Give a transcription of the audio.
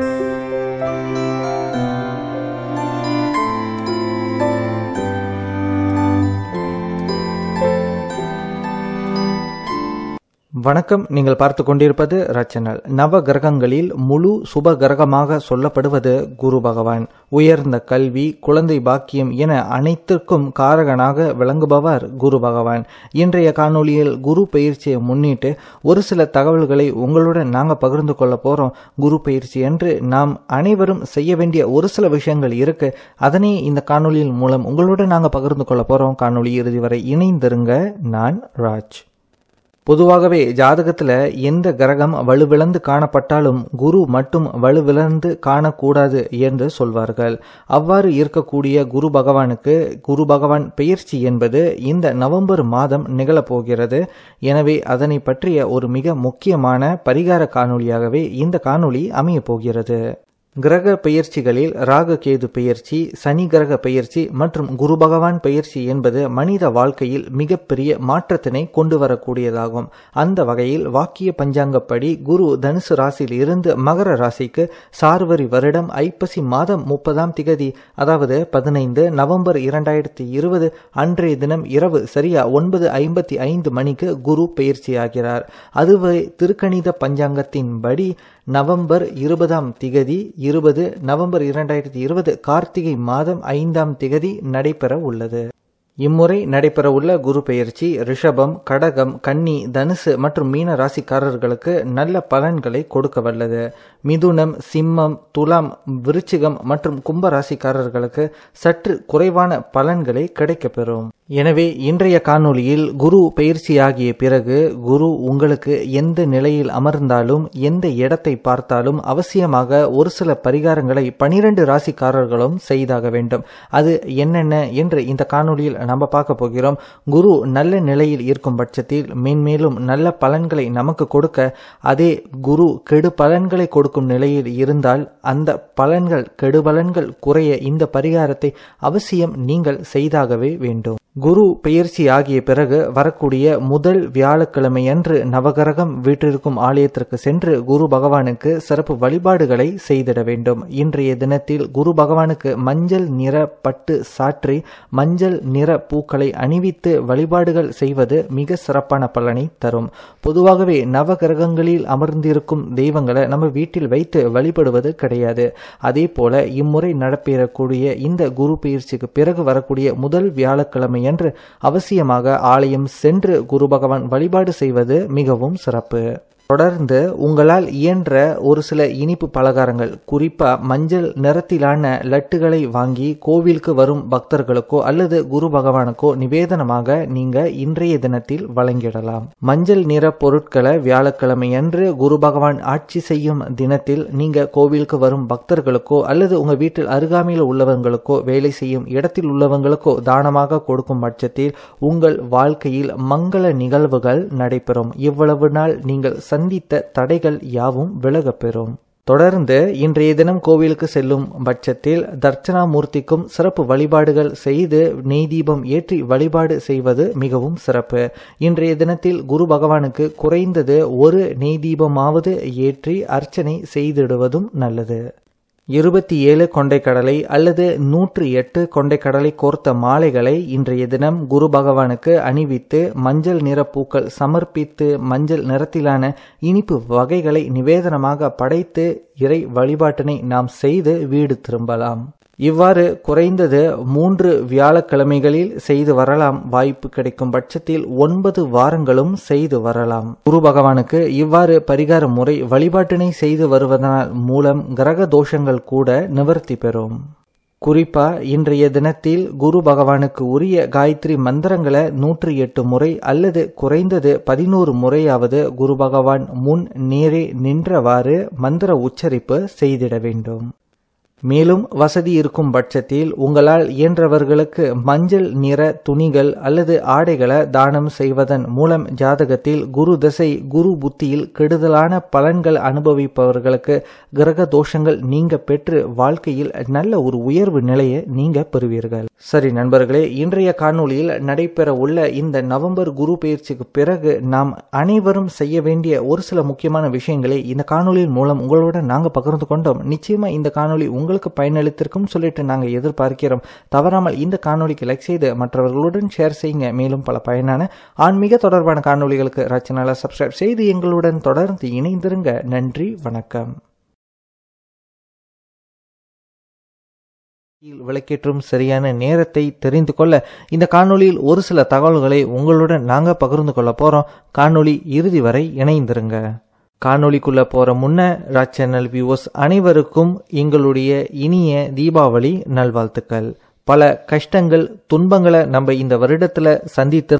Música வணக்கம் நீங்கள் பார்த்து கொண்டிருப்பது ரச்சனல் நவ கிரகங்களில் முழு சுப கிரகமாக சொல்லப்படுவது குரு பகவான் உயர்ந்த கல்வி குழந்தை பாக்கியம் என அனைத்திற்கும் காரகனாக விளங்குபவர் குரு பகவான் இன்றைய காணொலியில் குரு பயிற்சியை முன்னிட்டு ஒரு சில தகவல்களை உங்களுடன் நாங்கள் பகிர்ந்து கொள்ள போகிறோம் குரு பயிற்சி என்று நாம் அனைவரும் செய்ய வேண்டிய ஒரு சில விஷயங்கள் இருக்கு அதனை இந்த காணொலியின் மூலம் உங்களுடன் நாங்கள் பகிர்ந்து கொள்ள போகிறோம் காணொலி இறுதி வரை இணைந்திருங்க நான் ராஜ் பொதுவாகவே ஜாதகத்தில் எந்த கிரகம் வலுவிழந்து காணப்பட்டாலும் குரு மட்டும் வலுவிழந்து காணக்கூடாது என்று சொல்வார்கள் அவ்வாறு இருக்கக்கூடிய குரு பகவானுக்கு குரு பகவான் பெயர்ச்சி என்பது இந்த நவம்பர் மாதம் நிகழப்போகிறது எனவே அதனை பற்றிய ஒரு மிக முக்கியமான பரிகார காணொளியாகவே இந்த காணொளி அமையப் போகிறது கிரக பெயர்ச்சிகளில் ராகு கேது பெயர்ச்சி சனி கிரக பெயர்ச்சி மற்றும் குரு பகவான் பெயர்ச்சி என்பது மனித வாழ்க்கையில் மிகப்பெரிய மாற்றத்தினை கொண்டு வரக்கூடியதாகும் அந்த வகையில் வாக்கிய பஞ்சாங்கப்படி குரு தனுசு ராசியில் இருந்து மகர ராசிக்கு சார்வரி வருடம் ஐப்பசி மாதம் முப்பதாம் திகதி அதாவது பதினைந்து நவம்பர் இரண்டாயிரத்தி இருபது அன்றைய தினம் இரவு சரியா ஒன்பது ஐம்பத்தி ஐந்து மணிக்கு குரு பெயர்ச்சியாகிறார் அதுவே திருக்கணித பஞ்சாங்கத்தின்படி நவம்பர் இருபதாம் திகதி இருபது நவம்பர் இரண்டாயிரத்தி இருபது கார்த்திகை மாதம் ஐந்தாம் திகதி நடைபெற உள்ளது இம்முறை நடைபெறவுள்ள குரு பெயர்ச்சி ரிஷபம் கடகம் கன்னி தனுசு மற்றும் மீன ராசிக்காரர்களுக்கு நல்ல பலன்களை கொடுக்க வல்லது மிதுனம் சிம்மம் துலாம் விருச்சிகம் மற்றும் கும்ப ராசிக்காரர்களுக்கு சற்று குறைவான பலன்களை கிடைக்கப்பெறும் எனவே இன்றைய காணொளியில் குரு பயிற்சியாகிய பிறகு குரு உங்களுக்கு எந்த நிலையில் அமர்ந்தாலும் எந்த இடத்தை பார்த்தாலும் அவசியமாக ஒரு சில பரிகாரங்களை பனிரெண்டு ராசிக்காரர்களும் செய்தாக வேண்டும் அது என்னென்ன என்று இந்த காணொளியில் நம்ம பார்க்க போகிறோம் குரு நல்ல நிலையில் இருக்கும் பட்சத்தில் மேன்மேலும் நல்ல பலன்களை நமக்கு கொடுக்க அதே குரு கெடு பலன்களை கொடுக்கும் நிலையில் இருந்தால் அந்த பலன்கள் கெடுபலன்கள் குறைய இந்த பரிகாரத்தை அவசியம் நீங்கள் செய்தாகவே வேண்டும் குரு பெயர்ச்சி ஆகிய பிறகு வரக்கூடிய முதல் வியாழக்கிழமையன்று நவகரகம் வீற்றிருக்கும் ஆலயத்திற்கு சென்று குரு பகவானுக்கு சிறப்பு வழிபாடுகளை செய்திட வேண்டும் இன்றைய தினத்தில் குரு பகவானுக்கு மஞ்சள் நிற பட்டு சாற்றி மஞ்சள் நிற பூக்களை அணிவித்து வழிபாடுகள் செய்வது மிக சிறப்பான பலனை தரும் பொதுவாகவே நவகிரகங்களில் அமர்ந்திருக்கும் தெய்வங்களை நம்ம வீட்டில் வைத்து வழிபடுவது கிடையாது அதே போல இம்முறை நடப்பெறக்கூடிய இந்த குரு பயிற்சிக்கு பிறகு வரக்கூடிய முதல் வியாழக்கிழமை என்று அவசியமாக ஆலயம் சென்று குரு பகவான் வழிபாடு செய்வது மிகவும் சிறப்பு தொடர்ந்து உங்களால் இயன்ற ஒரு சில இனிப்பு பலகாரங்கள் குறிப்பாக மஞ்சள் நிறத்திலான லட்டுகளை வாங்கி கோவிலுக்கு வரும் பக்தர்களுக்கோ அல்லது குரு பகவானுக்கோ நிவேதனமாக நீங்க இன்றைய தினத்தில் வழங்கிடலாம் மஞ்சள் நிற பொருட்களை வியாழக்கிழமை அன்று குரு பகவான் ஆட்சி செய்யும் தினத்தில் நீங்க கோவிலுக்கு வரும் பக்தர்களுக்கோ அல்லது உங்க வீட்டில் அருகாமையில் உள்ளவங்களுக்கோ வேலை செய்யும் இடத்தில் உள்ளவங்களுக்கோ தானமாக கொடுக்கும் பட்சத்தில் உங்கள் வாழ்க்கையில் மங்கள நிகழ்வுகள் நடைபெறும் இவ்வளவு நாள் நீங்கள் சந்தித்த தடைகள் யாவும் விலகப்பெறும் தொடர்ந்து இன்றைய தினம் கோவிலுக்கு செல்லும் பட்சத்தில் தர்ச்சனாமூர்த்திக்கும் சிறப்பு வழிபாடுகள் செய்து நெய் தீபம் ஏற்றி வழிபாடு செய்வது மிகவும் சிறப்பு இன்றைய தினத்தில் குரு பகவானுக்கு குறைந்தது ஒரு நெய் தீபமாவது ஏற்றி அர்ச்சனை செய்திடுவதும் நல்லது இருபத்தி ஏழு கொண்டைக்கடலை அல்லது நூற்றி எட்டு கொண்டைக்கடலை கோர்த்த மாலைகளை இன்றைய தினம் குரு பகவானுக்கு அணிவித்து மஞ்சள் நிற பூக்கள் சமர்ப்பித்து மஞ்சள் நிறத்திலான இனிப்பு வகைகளை நிவேதனமாக படைத்து இறை வழிபாட்டினை நாம் செய்து வீடு திரும்பலாம் இவ்வாறு குறைந்தது மூன்று வியாழக்கிழமைகளில் செய்து வரலாம் வாய்ப்பு கிடைக்கும் பட்சத்தில் ஒன்பது வாரங்களும் செய்து வரலாம் குரு பகவானுக்கு இவ்வாறு பரிகார முறை வழிபாட்டினை செய்து வருவதனால் மூலம் கிரக தோஷங்கள் கூட நிவர்த்தி பெறும் குறிப்பா இன்றைய தினத்தில் குரு பகவானுக்கு உரிய காயத்ரி மந்திரங்களை நூற்றி எட்டு முறை அல்லது குறைந்தது பதினோரு முறையாவது குரு பகவான் முன் நேரே நின்றவாறு மந்திர உச்சரிப்பு செய்திட வேண்டும் மேலும் வசதி இருக்கும் பட்சத்தில் உங்களால் இயன்றவர்களுக்கு மஞ்சள் நிற துணிகள் அல்லது ஆடைகளை தானம் செய்வதன் மூலம் ஜாதகத்தில் குரு தசை குரு புத்தியில் கெடுதலான பலன்கள் அனுபவிப்பவர்களுக்கு கிரக தோஷங்கள் நீங்க பெற்று வாழ்க்கையில் நல்ல ஒரு உயர்வு நிலையை நீங்க பெறுவீர்கள் சரி நண்பர்களே இன்றைய காணொளியில் நடைபெற உள்ள இந்த நவம்பர் குரு பயிற்சிக்கு பிறகு நாம் அனைவரும் செய்ய வேண்டிய ஒரு சில முக்கியமான விஷயங்களை இந்த காணொலியின் மூலம் உங்களோட நாங்கள் பகிர்ந்து கொண்டோம் நிச்சயமா இந்த காணொலி உங்கள் உங்களுக்கு பயனளித்திருக்கும் சொல்லிட்டு நாங்கள் எதிர்பார்க்கிறோம் தவறாமல் இந்த காணொலிக்கு லைக் செய்து மற்றவர்களுடன் ஷேர் செய்யுங்க மேலும் பல பயனான ஆன்மீக தொடர்பான காணொலிகளுக்கு ரச்சனால சப்ஸ்கிரைப் செய்து எங்களுடன் தொடர்ந்து இணைந்திருங்க நன்றி வணக்கம் விளக்கேற்றும் சரியான நேரத்தை தெரிந்து கொள்ள இந்த காணொலியில் ஒரு சில தகவல்களை உங்களுடன் நாங்கள் பகிர்ந்து கொள்ள போகிறோம் காணொலி இறுதி வரை இணைந்திருங்க காணொலிக்குள்ள போற முன்ன ராஜ் சேனல் வியூவர்ஸ் அனைவருக்கும் எங்களுடைய இனிய தீபாவளி நல்வாழ்த்துக்கள் பல கஷ்டங்கள் துன்பங்களை நம்ம இந்த வருடத்துல சந்தித்து